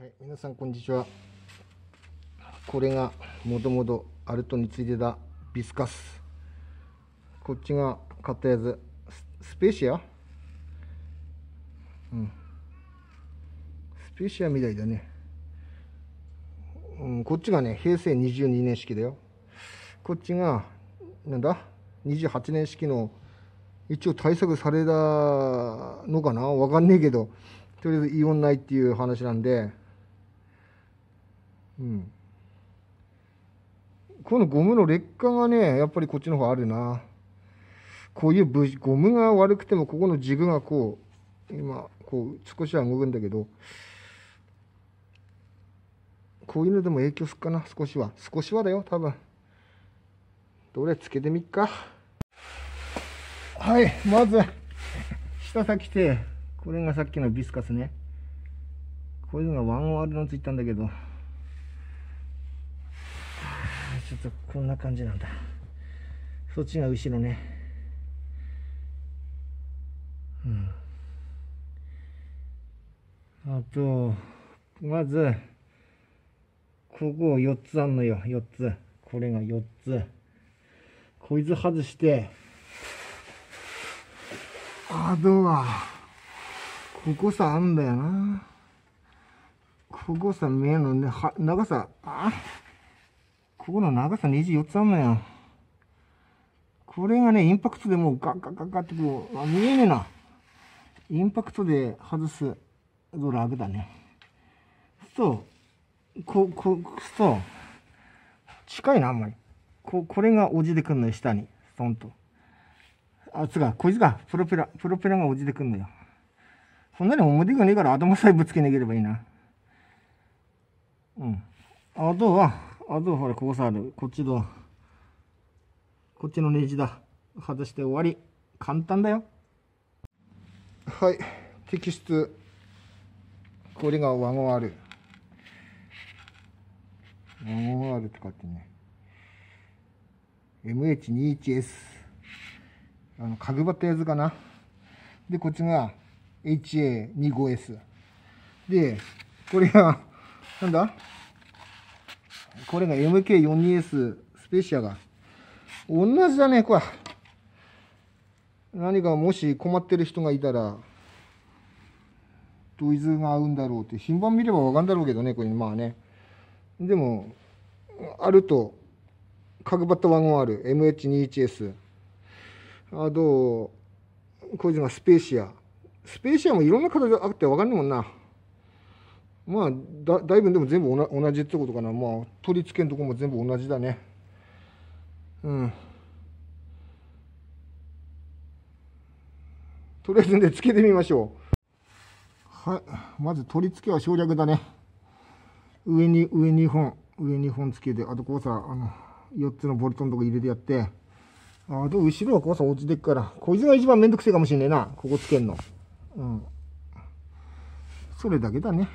はい皆さんこんにちはこれがもともとアルトについてたビスカスこっちが買ったやつスペーシアうんスペーシアみたいだね、うん、こっちがね平成22年式だよこっちがなんだ28年式の一応対策されたのかなわかんねえけどとりあえずイオンないっていう話なんでうん、このゴムの劣化がねやっぱりこっちの方あるなこういうゴムが悪くてもここのジグがこう今こう少しは動くんだけどこういうのでも影響すっかな少しは少しはだよ多分どれつけてみっかはいまず下先てこれがさっきのビスカスねこういうのがワンオールのついたんだけどちょっとこんな感じなんだそっちが後ろねうんあとまずここ4つあんのよ4つこれが4つこいつ外してあうだ。ここさあんだよなここさ目のねは長さあここの長さ24つあんのよ。これがね、インパクトでもうガッガッガッガッってこう、あ、見えねえな。インパクトで外すドラグだね。そう、こ、こ、そう、近いな、あんまり。こ、これが落ちてくんのよ、下に。ストンと。あ、つが、こいつが、プロペラ、プロペラが落ちてくんのよ。そんなに表がねえから頭さえぶつけなければいいな。うん。あとは、あうほらここさあるこっちだこっちのネジだ外して終わり簡単だよはい摘出これがワゴン R ワゴン R ってね MH21S あの角ばったやつかなでこっちが HA25S でこれがなんだこれが MK42S スペシアが。同じだね、これ。何かもし困ってる人がいたら、ドイツが合うんだろうって、品番見ればわかるんだろうけどね、これ、まあね。でも、あると、角張ったワゴンある MH21S。あと、こいつがスペーシア。スペーシアもいろんな形あってわかんないもんな。まあだだいぶでも全部同じってことかなまあ取り付けのとこも全部同じだねうんとりあえずねつけてみましょうはいまず取り付けは省略だね上に上2本上2本つけてあとこうさあの4つのボルトのとこ入れてやってあと後ろはこうさ落ちてくからこいつが一番めんどくせえかもしんねえなここつけんのうんそれだけだね